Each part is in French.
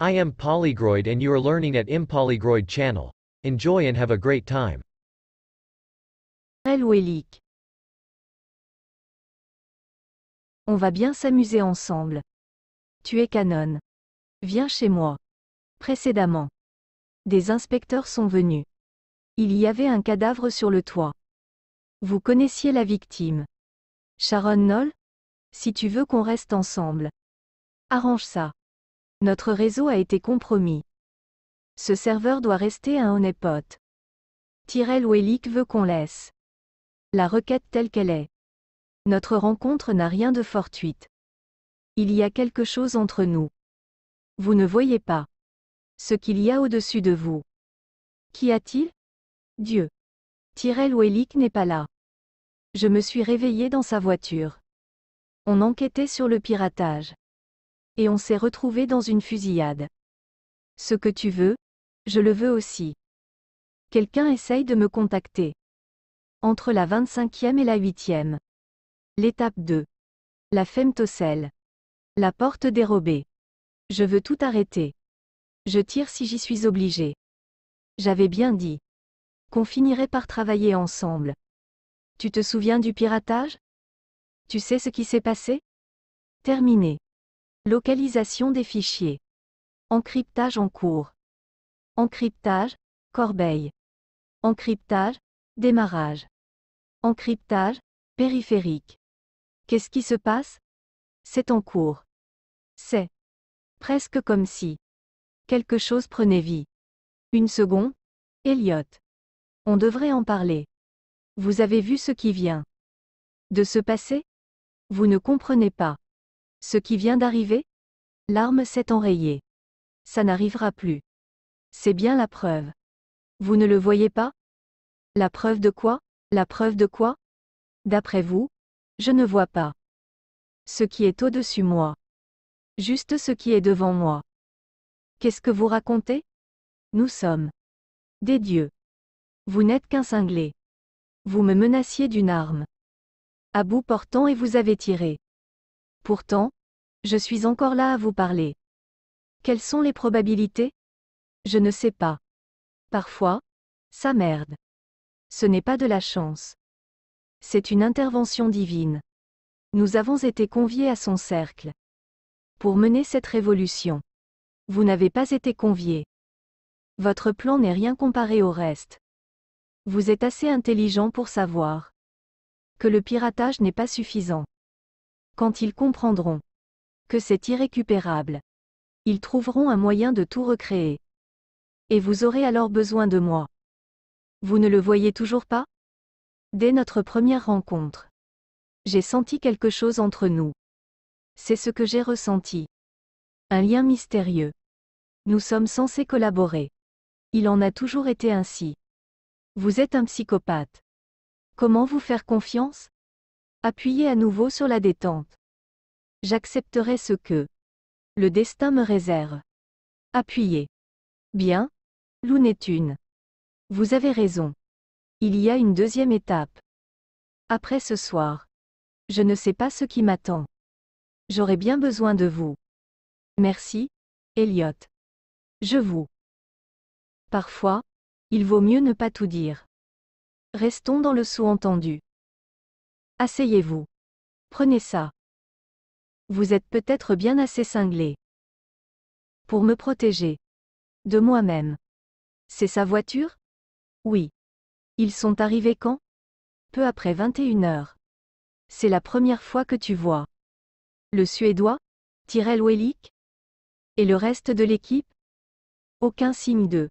I am Polygroid and you are learning at Impolygroid channel. Enjoy and have a great time. Hello On va bien s'amuser ensemble. Tu es canon. Viens chez moi. Précédemment. Des inspecteurs sont venus. Il y avait un cadavre sur le toit. Vous connaissiez la victime. Sharon Noll Si tu veux qu'on reste ensemble. Arrange ça. Notre réseau a été compromis. Ce serveur doit rester un honeypot. Tyrell Wellick veut qu'on laisse la requête telle qu'elle est. Notre rencontre n'a rien de fortuite. Il y a quelque chose entre nous. Vous ne voyez pas ce qu'il y a au-dessus de vous. Qui a-t-il Dieu. Tyrell Wellick n'est pas là. Je me suis réveillé dans sa voiture. On enquêtait sur le piratage et on s'est retrouvé dans une fusillade. Ce que tu veux, je le veux aussi. Quelqu'un essaye de me contacter. Entre la 25e et la 8e. L'étape 2. La femtocelle. La porte dérobée. Je veux tout arrêter. Je tire si j'y suis obligé. J'avais bien dit. Qu'on finirait par travailler ensemble. Tu te souviens du piratage Tu sais ce qui s'est passé Terminé. Localisation des fichiers. Encryptage en cours. Encryptage, corbeille. Encryptage, démarrage. Encryptage, périphérique. Qu'est-ce qui se passe C'est en cours. C'est presque comme si quelque chose prenait vie. Une seconde, Elliot. On devrait en parler. Vous avez vu ce qui vient de se passer Vous ne comprenez pas. Ce qui vient d'arriver L'arme s'est enrayée. Ça n'arrivera plus. C'est bien la preuve. Vous ne le voyez pas La preuve de quoi La preuve de quoi D'après vous Je ne vois pas. Ce qui est au-dessus moi. Juste ce qui est devant moi. Qu'est-ce que vous racontez Nous sommes des dieux. Vous n'êtes qu'un cinglé. Vous me menaciez d'une arme. À bout portant et vous avez tiré. Pourtant, je suis encore là à vous parler. Quelles sont les probabilités Je ne sais pas. Parfois, ça merde. Ce n'est pas de la chance. C'est une intervention divine. Nous avons été conviés à son cercle. Pour mener cette révolution. Vous n'avez pas été conviés. Votre plan n'est rien comparé au reste. Vous êtes assez intelligent pour savoir que le piratage n'est pas suffisant. Quand ils comprendront que c'est irrécupérable. Ils trouveront un moyen de tout recréer. Et vous aurez alors besoin de moi. Vous ne le voyez toujours pas Dès notre première rencontre. J'ai senti quelque chose entre nous. C'est ce que j'ai ressenti. Un lien mystérieux. Nous sommes censés collaborer. Il en a toujours été ainsi. Vous êtes un psychopathe. Comment vous faire confiance Appuyez à nouveau sur la détente. J'accepterai ce que le destin me réserve. Appuyez. Bien. L'une est une. Vous avez raison. Il y a une deuxième étape. Après ce soir. Je ne sais pas ce qui m'attend. J'aurai bien besoin de vous. Merci, Elliot. Je vous. Parfois, il vaut mieux ne pas tout dire. Restons dans le sous-entendu. Asseyez-vous. Prenez ça. Vous êtes peut-être bien assez cinglé. Pour me protéger. De moi-même. C'est sa voiture Oui. Ils sont arrivés quand Peu après 21 »« C'est la première fois que tu vois. Le Suédois Tyrell Wellick Et le reste de l'équipe Aucun signe d'eux.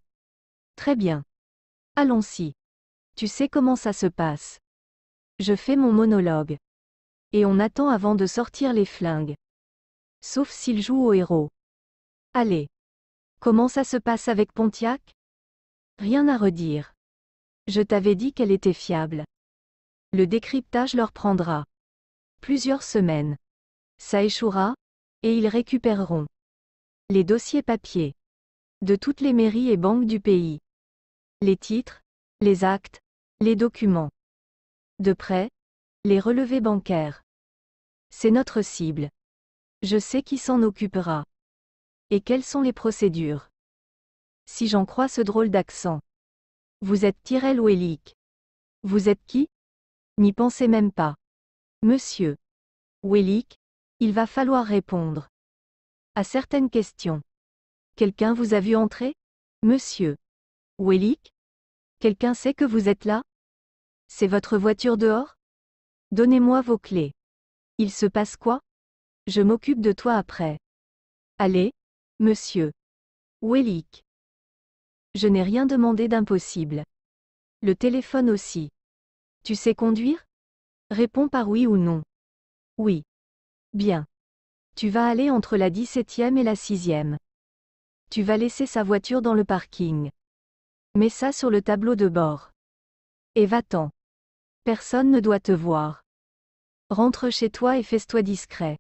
Très bien. Allons-y. Tu sais comment ça se passe. Je fais mon monologue et on attend avant de sortir les flingues. Sauf s'il joue au héros. Allez. Comment ça se passe avec Pontiac Rien à redire. Je t'avais dit qu'elle était fiable. Le décryptage leur prendra plusieurs semaines. Ça échouera, et ils récupéreront les dossiers papier de toutes les mairies et banques du pays. Les titres, les actes, les documents. De près, les relevés bancaires. C'est notre cible. Je sais qui s'en occupera. Et quelles sont les procédures Si j'en crois ce drôle d'accent. Vous êtes Tyrell Wellick. Vous êtes qui N'y pensez même pas. Monsieur. Wellick, il va falloir répondre. À certaines questions. Quelqu'un vous a vu entrer Monsieur. Wellick Quelqu'un sait que vous êtes là C'est votre voiture dehors Donnez-moi vos clés. Il se passe quoi Je m'occupe de toi après. Allez, monsieur. Wellick. Je n'ai rien demandé d'impossible. Le téléphone aussi. Tu sais conduire Réponds par oui ou non. Oui. Bien. Tu vas aller entre la 17e et la 6e. Tu vas laisser sa voiture dans le parking. Mets ça sur le tableau de bord. Et va-t'en. Personne ne doit te voir. Rentre chez toi et fais-toi discret.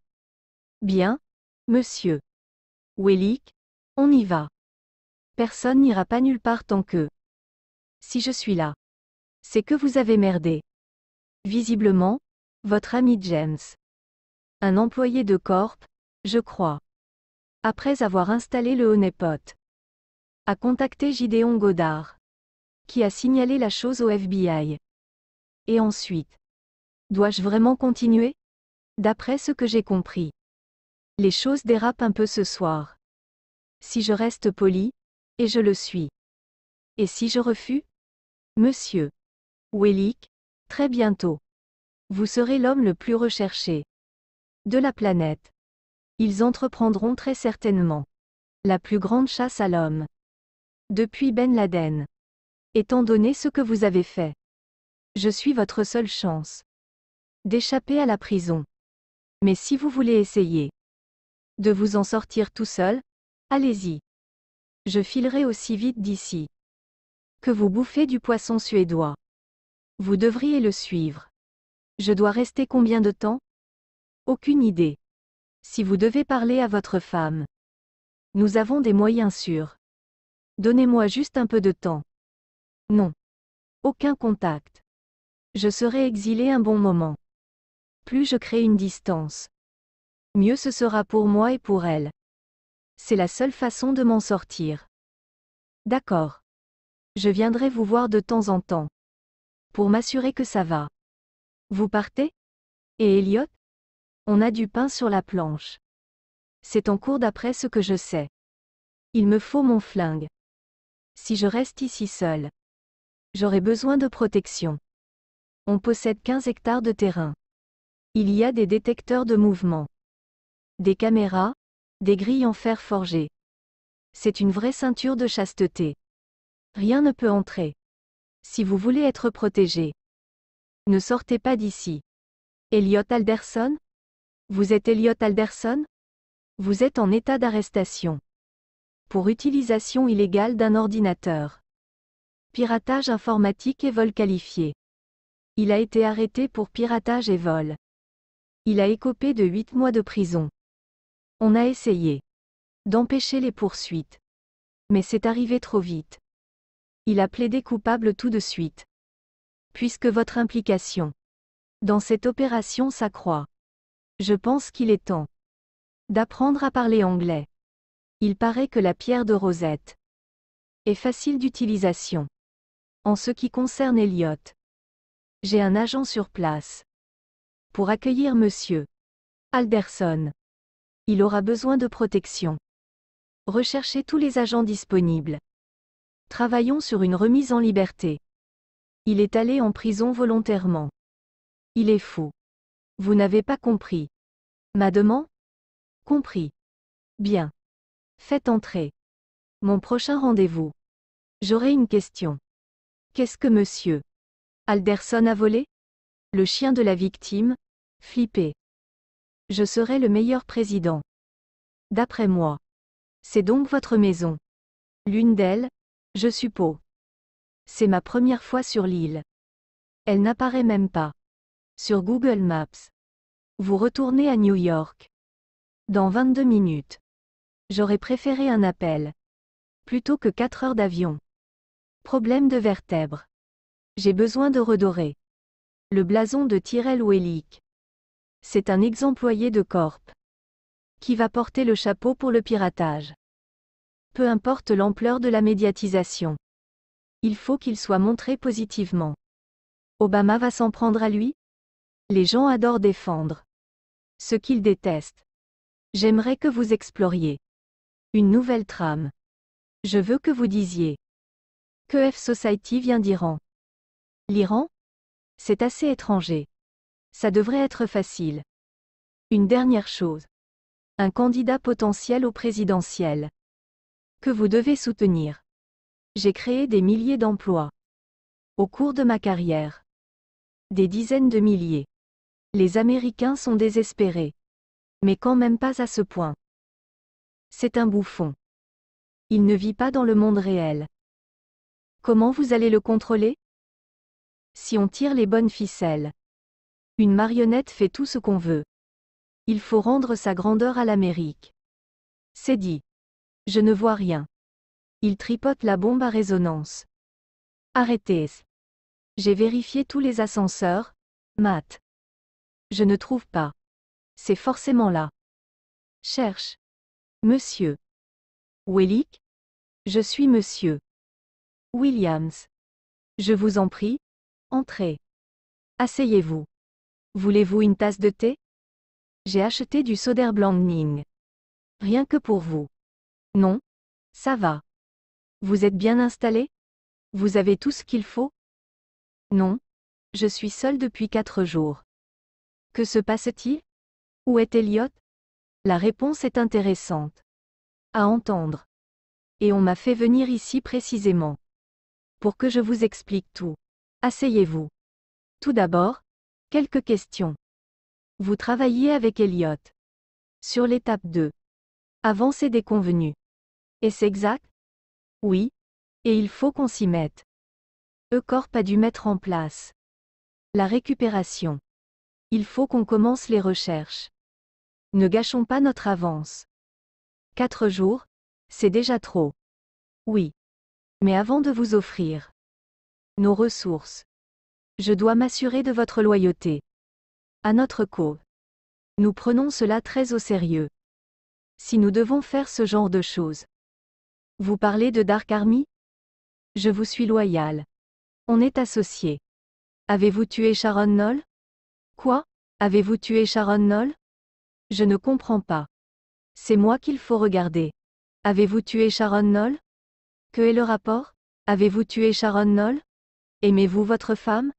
Bien, monsieur. Wellick, on y va. Personne n'ira pas nulle part tant que. Si je suis là. C'est que vous avez merdé. Visiblement, votre ami James. Un employé de Corp, je crois. Après avoir installé le honeypot, a contacté Gideon Godard, qui a signalé la chose au FBI. Et ensuite, Dois-je vraiment continuer D'après ce que j'ai compris. Les choses dérapent un peu ce soir. Si je reste poli, et je le suis. Et si je refuse Monsieur. Wellick, très bientôt. Vous serez l'homme le plus recherché. De la planète. Ils entreprendront très certainement. La plus grande chasse à l'homme. Depuis Ben Laden. Étant donné ce que vous avez fait. Je suis votre seule chance d'échapper à la prison. Mais si vous voulez essayer de vous en sortir tout seul, allez-y. Je filerai aussi vite d'ici que vous bouffez du poisson suédois. Vous devriez le suivre. Je dois rester combien de temps Aucune idée. Si vous devez parler à votre femme, nous avons des moyens sûrs. Donnez-moi juste un peu de temps. Non. Aucun contact. Je serai exilé un bon moment plus je crée une distance. Mieux ce sera pour moi et pour elle. C'est la seule façon de m'en sortir. D'accord. Je viendrai vous voir de temps en temps. Pour m'assurer que ça va. Vous partez Et Elliot On a du pain sur la planche. C'est en cours d'après ce que je sais. Il me faut mon flingue. Si je reste ici seul, j'aurai besoin de protection. On possède 15 hectares de terrain. Il y a des détecteurs de mouvement. Des caméras, des grilles en fer forgé. C'est une vraie ceinture de chasteté. Rien ne peut entrer. Si vous voulez être protégé, ne sortez pas d'ici. Elliot Alderson Vous êtes Elliot Alderson Vous êtes en état d'arrestation. Pour utilisation illégale d'un ordinateur. Piratage informatique et vol qualifié. Il a été arrêté pour piratage et vol. Il a écopé de huit mois de prison. On a essayé d'empêcher les poursuites. Mais c'est arrivé trop vite. Il a plaidé coupable tout de suite. Puisque votre implication dans cette opération s'accroît. Je pense qu'il est temps d'apprendre à parler anglais. Il paraît que la pierre de Rosette est facile d'utilisation. En ce qui concerne Elliot, j'ai un agent sur place pour accueillir Monsieur Alderson. Il aura besoin de protection. Recherchez tous les agents disponibles. Travaillons sur une remise en liberté. Il est allé en prison volontairement. Il est fou. Vous n'avez pas compris. Ma demande Compris. Bien. Faites entrer. Mon prochain rendez-vous. J'aurai une question. Qu'est-ce que monsieur Alderson a volé Le chien de la victime, Flipper. Je serai le meilleur président. D'après moi. C'est donc votre maison. L'une d'elles, je suppose. C'est ma première fois sur l'île. Elle n'apparaît même pas. Sur Google Maps. Vous retournez à New York. Dans 22 minutes. J'aurais préféré un appel. Plutôt que 4 heures d'avion. Problème de vertèbre. J'ai besoin de redorer. Le blason de Tyrell Wellick. C'est un ex-employé de Corp. Qui va porter le chapeau pour le piratage. Peu importe l'ampleur de la médiatisation. Il faut qu'il soit montré positivement. Obama va s'en prendre à lui Les gens adorent défendre. Ce qu'ils détestent. J'aimerais que vous exploriez. Une nouvelle trame. Je veux que vous disiez. Que F-Society vient d'Iran. L'Iran C'est assez étranger. Ça devrait être facile. Une dernière chose. Un candidat potentiel au présidentiel. Que vous devez soutenir. J'ai créé des milliers d'emplois. Au cours de ma carrière. Des dizaines de milliers. Les Américains sont désespérés. Mais quand même pas à ce point. C'est un bouffon. Il ne vit pas dans le monde réel. Comment vous allez le contrôler Si on tire les bonnes ficelles. Une marionnette fait tout ce qu'on veut. Il faut rendre sa grandeur à l'Amérique. C'est dit. Je ne vois rien. Il tripote la bombe à résonance. Arrêtez. J'ai vérifié tous les ascenseurs. Matt. Je ne trouve pas. C'est forcément là. Cherche. Monsieur. Willick. Je suis monsieur. Williams. Je vous en prie. Entrez. Asseyez-vous. Voulez-vous une tasse de thé J'ai acheté du Ning. Rien que pour vous. Non Ça va. Vous êtes bien installé Vous avez tout ce qu'il faut Non. Je suis seul depuis quatre jours. Que se passe-t-il Où est Elliot La réponse est intéressante. À entendre. Et on m'a fait venir ici précisément. Pour que je vous explique tout. Asseyez-vous. Tout d'abord, Quelques questions. Vous travaillez avec Elliot. Sur l'étape 2. Avancer des convenus. Est-ce exact Oui. Et il faut qu'on s'y mette. E-Corp a dû mettre en place. La récupération. Il faut qu'on commence les recherches. Ne gâchons pas notre avance. Quatre jours, c'est déjà trop. Oui. Mais avant de vous offrir nos ressources, je dois m'assurer de votre loyauté. À notre cause. Nous prenons cela très au sérieux. Si nous devons faire ce genre de choses. Vous parlez de Dark Army Je vous suis loyal. On est associés. Avez-vous tué Sharon Knoll Quoi Avez-vous tué Sharon Knoll Je ne comprends pas. C'est moi qu'il faut regarder. Avez-vous tué Sharon Knoll Que est le rapport Avez-vous tué Sharon Knoll Aimez-vous votre femme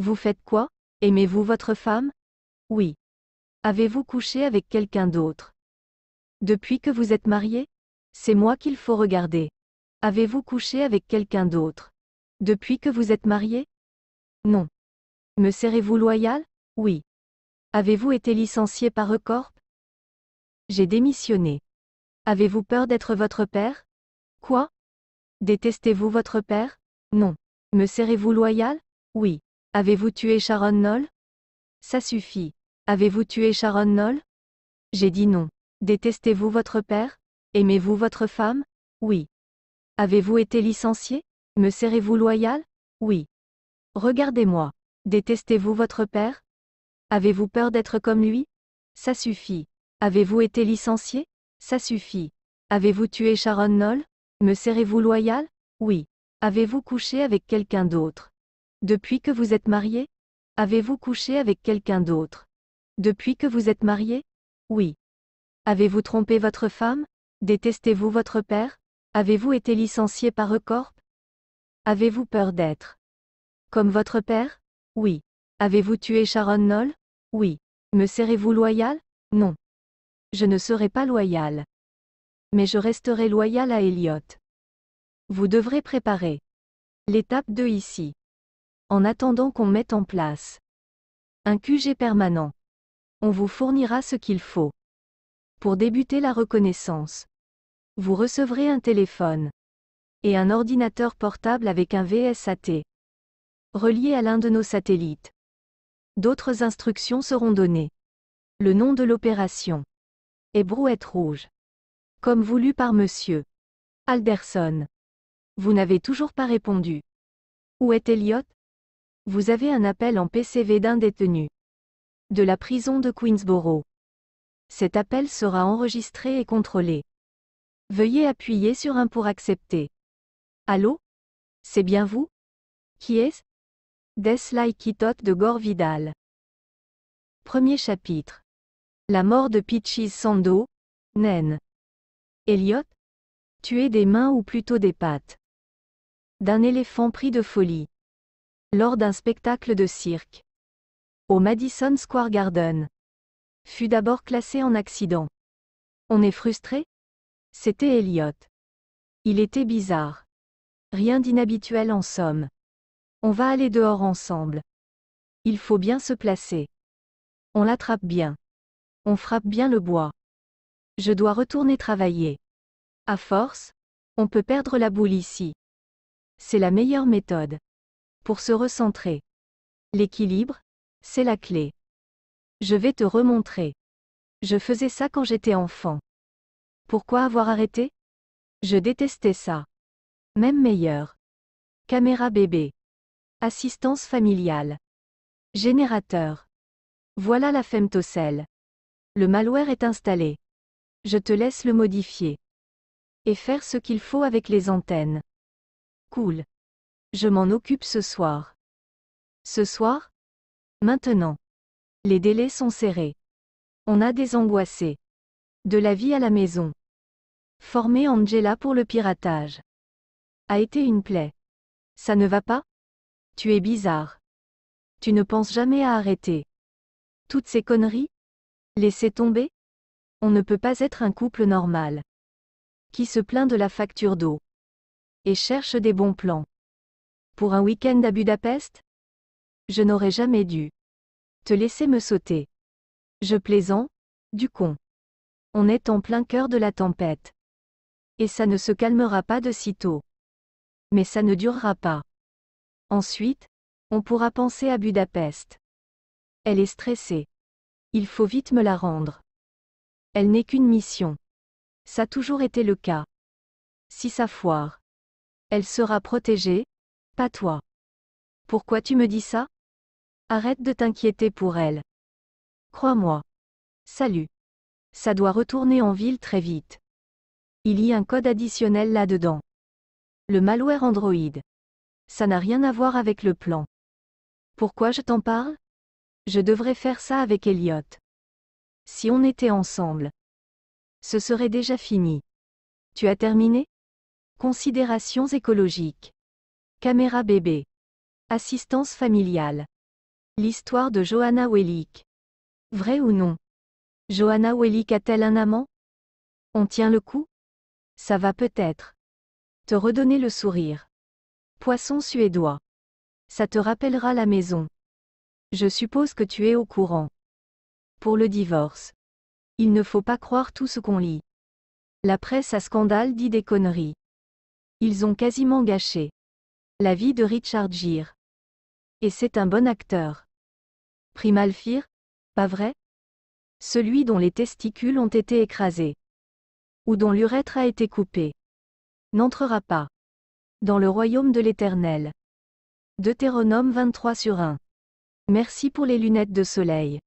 vous faites quoi Aimez-vous votre femme Oui. Avez-vous couché avec quelqu'un d'autre Depuis que vous êtes marié C'est moi qu'il faut regarder. Avez-vous couché avec quelqu'un d'autre Depuis que vous êtes marié Non. Me serez-vous loyal Oui. Avez-vous été licencié par Recorp J'ai démissionné. Avez-vous peur d'être votre père Quoi Détestez-vous votre père Non. Me serez-vous loyal Oui. Avez-vous tué Sharon Noll Ça suffit. Avez-vous tué Sharon Noll J'ai dit non. Détestez-vous votre père Aimez-vous votre femme Oui. Avez-vous été licencié Me serez-vous loyal Oui. Regardez-moi. Détestez-vous votre père Avez-vous peur d'être comme lui Ça suffit. Avez-vous été licencié Ça suffit. Avez-vous tué Sharon Noll Me serez-vous loyal Oui. Avez-vous couché avec quelqu'un d'autre depuis que vous êtes marié Avez-vous couché avec quelqu'un d'autre Depuis que vous êtes marié Oui. Avez-vous trompé votre femme Détestez-vous votre père Avez-vous été licencié par Ecorp Avez-vous peur d'être Comme votre père Oui. Avez-vous tué Sharon Noll Oui. Me serez-vous loyal Non. Je ne serai pas loyal. Mais je resterai loyal à Elliot. Vous devrez préparer. L'étape 2 ici en attendant qu'on mette en place un QG permanent. On vous fournira ce qu'il faut. Pour débuter la reconnaissance, vous recevrez un téléphone et un ordinateur portable avec un VSAT relié à l'un de nos satellites. D'autres instructions seront données. Le nom de l'opération est Brouette Rouge. Comme voulu par Monsieur Alderson. Vous n'avez toujours pas répondu. Où est Elliot vous avez un appel en PCV d'un détenu de la prison de Queensboro. Cet appel sera enregistré et contrôlé. Veuillez appuyer sur un pour accepter. Allô C'est bien vous Qui est ce Deslai Kitot de Gore Vidal. Premier chapitre. La mort de Peaches Sando, naine. Elliot Tuer des mains ou plutôt des pattes. D'un éléphant pris de folie lors d'un spectacle de cirque au Madison Square Garden. Fut d'abord classé en accident. On est frustré C'était Elliot. Il était bizarre. Rien d'inhabituel en somme. On va aller dehors ensemble. Il faut bien se placer. On l'attrape bien. On frappe bien le bois. Je dois retourner travailler. À force, on peut perdre la boule ici. C'est la meilleure méthode. Pour se recentrer. L'équilibre, c'est la clé. Je vais te remontrer. Je faisais ça quand j'étais enfant. Pourquoi avoir arrêté Je détestais ça. Même meilleur. Caméra bébé. Assistance familiale. Générateur. Voilà la femtocelle. Le malware est installé. Je te laisse le modifier. Et faire ce qu'il faut avec les antennes. Cool. Je m'en occupe ce soir. Ce soir Maintenant. Les délais sont serrés. On a des angoissés. De la vie à la maison. Former Angela pour le piratage. A été une plaie. Ça ne va pas Tu es bizarre. Tu ne penses jamais à arrêter. Toutes ces conneries Laisser tomber On ne peut pas être un couple normal. Qui se plaint de la facture d'eau. Et cherche des bons plans. Pour un week-end à Budapest Je n'aurais jamais dû. Te laisser me sauter. Je plaisant du con. On est en plein cœur de la tempête. Et ça ne se calmera pas de sitôt. Mais ça ne durera pas. Ensuite, on pourra penser à Budapest. Elle est stressée. Il faut vite me la rendre. Elle n'est qu'une mission. Ça a toujours été le cas. Si ça foire, elle sera protégée, pas toi. Pourquoi tu me dis ça Arrête de t'inquiéter pour elle. Crois-moi. Salut. Ça doit retourner en ville très vite. Il y a un code additionnel là-dedans. Le malware Android. Ça n'a rien à voir avec le plan. Pourquoi je t'en parle Je devrais faire ça avec Elliot. Si on était ensemble. Ce serait déjà fini. Tu as terminé Considérations écologiques. Caméra bébé. Assistance familiale. L'histoire de Johanna Wellick. Vrai ou non Johanna Wellick a-t-elle un amant On tient le coup Ça va peut-être. Te redonner le sourire. Poisson suédois. Ça te rappellera la maison. Je suppose que tu es au courant. Pour le divorce. Il ne faut pas croire tout ce qu'on lit. La presse à scandale dit des conneries. Ils ont quasiment gâché. La vie de Richard Gere. Et c'est un bon acteur. Primal Fear, pas vrai Celui dont les testicules ont été écrasés. Ou dont l'urètre a été coupé. N'entrera pas. Dans le royaume de l'éternel. Deutéronome 23 sur 1. Merci pour les lunettes de soleil.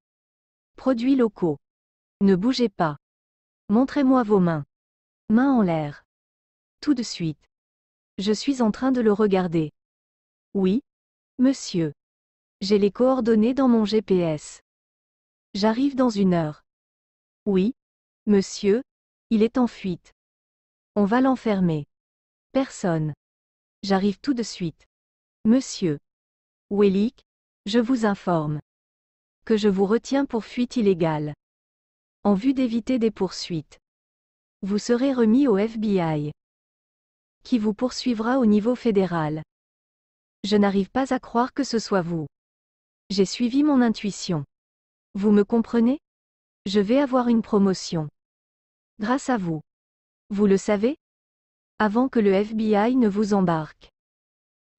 Produits locaux. Ne bougez pas. Montrez-moi vos mains. Mains en l'air. Tout de suite. Je suis en train de le regarder. Oui Monsieur. J'ai les coordonnées dans mon GPS. J'arrive dans une heure. Oui Monsieur, il est en fuite. On va l'enfermer. Personne. J'arrive tout de suite. Monsieur. Wellick, je vous informe. Que je vous retiens pour fuite illégale. En vue d'éviter des poursuites. Vous serez remis au FBI qui vous poursuivra au niveau fédéral. Je n'arrive pas à croire que ce soit vous. J'ai suivi mon intuition. Vous me comprenez Je vais avoir une promotion. Grâce à vous. Vous le savez Avant que le FBI ne vous embarque.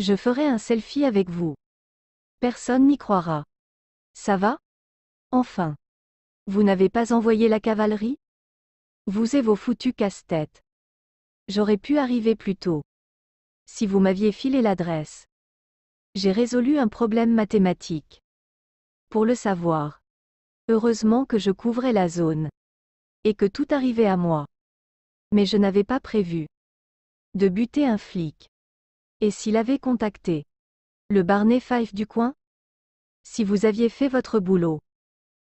Je ferai un selfie avec vous. Personne n'y croira. Ça va Enfin. Vous n'avez pas envoyé la cavalerie Vous et vos foutus casse-têtes. J'aurais pu arriver plus tôt. Si vous m'aviez filé l'adresse. J'ai résolu un problème mathématique. Pour le savoir. Heureusement que je couvrais la zone. Et que tout arrivait à moi. Mais je n'avais pas prévu. De buter un flic. Et s'il avait contacté. Le Barney Five du coin Si vous aviez fait votre boulot.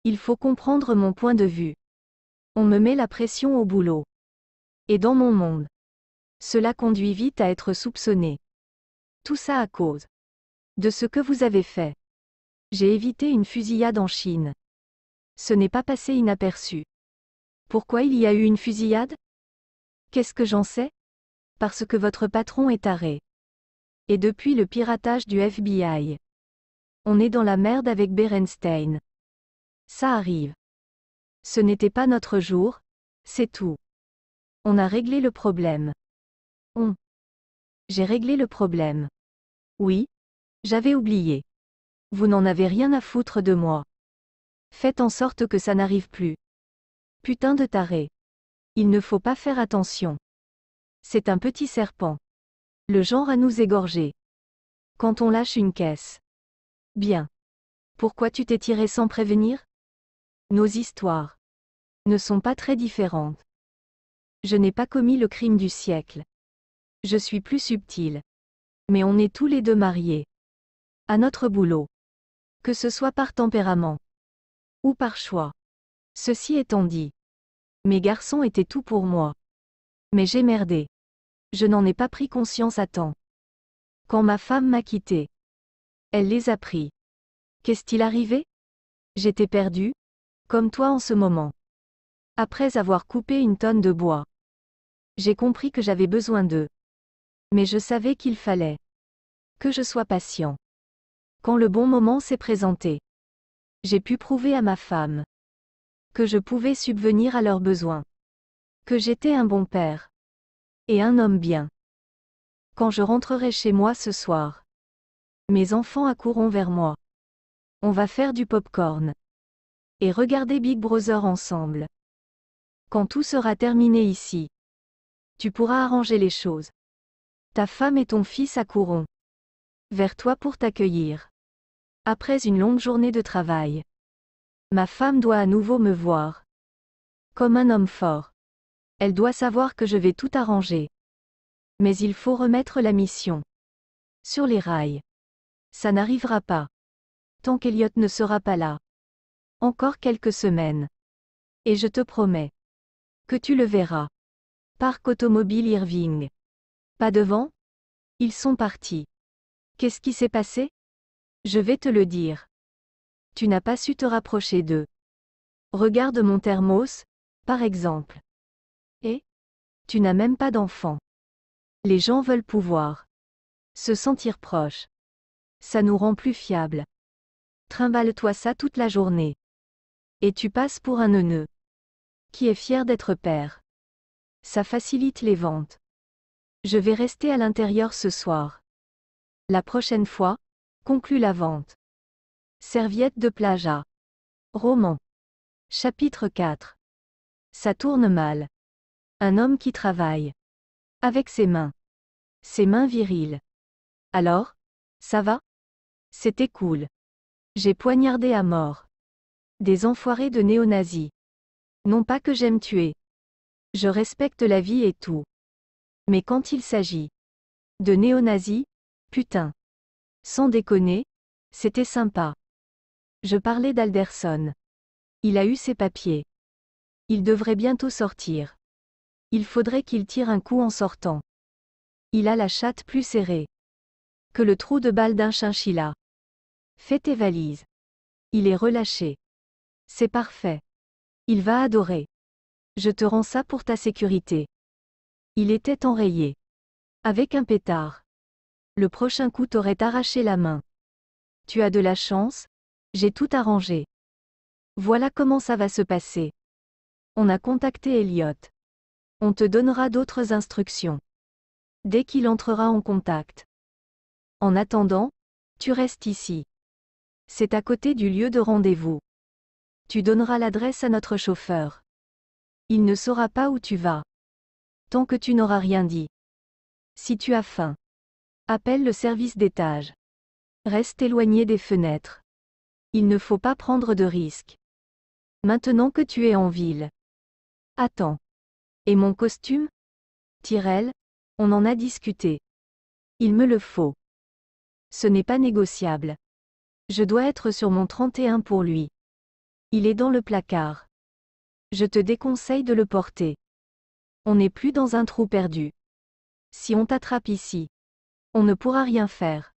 Il faut comprendre mon point de vue. On me met la pression au boulot. Et dans mon monde. Cela conduit vite à être soupçonné. Tout ça à cause de ce que vous avez fait. J'ai évité une fusillade en Chine. Ce n'est pas passé inaperçu. Pourquoi il y a eu une fusillade Qu'est-ce que j'en sais Parce que votre patron est taré. Et depuis le piratage du FBI. On est dans la merde avec Berenstein. Ça arrive. Ce n'était pas notre jour, c'est tout. On a réglé le problème. J'ai réglé le problème. Oui. J'avais oublié. Vous n'en avez rien à foutre de moi. Faites en sorte que ça n'arrive plus. Putain de taré. Il ne faut pas faire attention. C'est un petit serpent. Le genre à nous égorger. Quand on lâche une caisse. Bien. Pourquoi tu t'es tiré sans prévenir Nos histoires ne sont pas très différentes. Je n'ai pas commis le crime du siècle. Je suis plus subtil. Mais on est tous les deux mariés. À notre boulot. Que ce soit par tempérament. Ou par choix. Ceci étant dit. Mes garçons étaient tout pour moi. Mais j'ai merdé. Je n'en ai pas pris conscience à temps. Quand ma femme m'a quitté. Elle les a pris. Qu'est-il arrivé J'étais perdue, comme toi en ce moment. Après avoir coupé une tonne de bois. J'ai compris que j'avais besoin d'eux. Mais je savais qu'il fallait que je sois patient. Quand le bon moment s'est présenté, j'ai pu prouver à ma femme que je pouvais subvenir à leurs besoins, que j'étais un bon père et un homme bien. Quand je rentrerai chez moi ce soir, mes enfants accourront vers moi. On va faire du pop-corn et regarder Big Brother ensemble. Quand tout sera terminé ici, tu pourras arranger les choses. Ta femme et ton fils accourront vers toi pour t'accueillir. Après une longue journée de travail, ma femme doit à nouveau me voir. Comme un homme fort. Elle doit savoir que je vais tout arranger. Mais il faut remettre la mission sur les rails. Ça n'arrivera pas. Tant qu'Eliot ne sera pas là. Encore quelques semaines. Et je te promets que tu le verras. Parc automobile Irving. Pas devant. Ils sont partis. Qu'est-ce qui s'est passé Je vais te le dire. Tu n'as pas su te rapprocher d'eux. Regarde mon thermos, par exemple. Et Tu n'as même pas d'enfant. Les gens veulent pouvoir. Se sentir proches. Ça nous rend plus fiables. Trimballe-toi ça toute la journée. Et tu passes pour un neuneu. Qui est fier d'être père. Ça facilite les ventes. Je vais rester à l'intérieur ce soir. La prochaine fois, conclut la vente. Serviette de à. Roman. Chapitre 4. Ça tourne mal. Un homme qui travaille. Avec ses mains. Ses mains viriles. Alors Ça va C'était cool. J'ai poignardé à mort. Des enfoirés de néo-nazis. Non pas que j'aime tuer. Je respecte la vie et tout. Mais quand il s'agit de néo-nazis, putain. Sans déconner, c'était sympa. Je parlais d'Alderson. Il a eu ses papiers. Il devrait bientôt sortir. Il faudrait qu'il tire un coup en sortant. Il a la chatte plus serrée que le trou de balle d'un chinchilla. Fais tes valises. Il est relâché. C'est parfait. Il va adorer. Je te rends ça pour ta sécurité. Il était enrayé. Avec un pétard. Le prochain coup t'aurait arraché la main. Tu as de la chance, j'ai tout arrangé. Voilà comment ça va se passer. On a contacté Elliot. On te donnera d'autres instructions. Dès qu'il entrera en contact. En attendant, tu restes ici. C'est à côté du lieu de rendez-vous. Tu donneras l'adresse à notre chauffeur. Il ne saura pas où tu vas. Tant que tu n'auras rien dit. Si tu as faim. Appelle le service d'étage. Reste éloigné des fenêtres. Il ne faut pas prendre de risques. Maintenant que tu es en ville. Attends. Et mon costume Tirel, on en a discuté. Il me le faut. Ce n'est pas négociable. Je dois être sur mon 31 pour lui. Il est dans le placard. Je te déconseille de le porter. On n'est plus dans un trou perdu. Si on t'attrape ici, on ne pourra rien faire.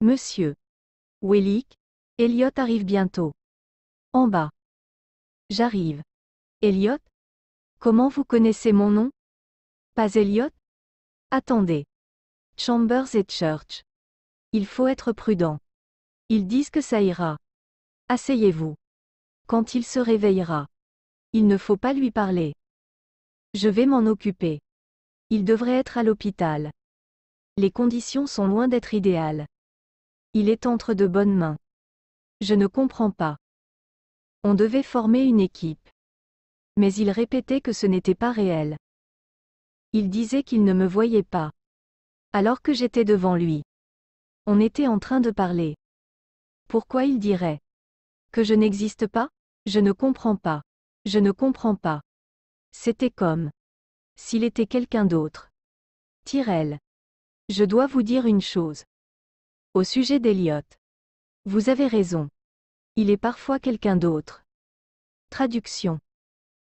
Monsieur. Wellick, Elliot arrive bientôt. En bas. J'arrive. Elliot Comment vous connaissez mon nom Pas Elliot Attendez. Chambers et Church. Il faut être prudent. Ils disent que ça ira. Asseyez-vous. Quand il se réveillera. Il ne faut pas lui parler. Je vais m'en occuper. Il devrait être à l'hôpital. Les conditions sont loin d'être idéales. Il est entre de bonnes mains. Je ne comprends pas. On devait former une équipe. Mais il répétait que ce n'était pas réel. Il disait qu'il ne me voyait pas. Alors que j'étais devant lui. On était en train de parler. Pourquoi il dirait Que je n'existe pas Je ne comprends pas. Je ne comprends pas. C'était comme s'il était quelqu'un d'autre. Tyrell. Je dois vous dire une chose. Au sujet d'Eliot. Vous avez raison. Il est parfois quelqu'un d'autre. Traduction.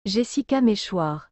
Jessica Méchoir.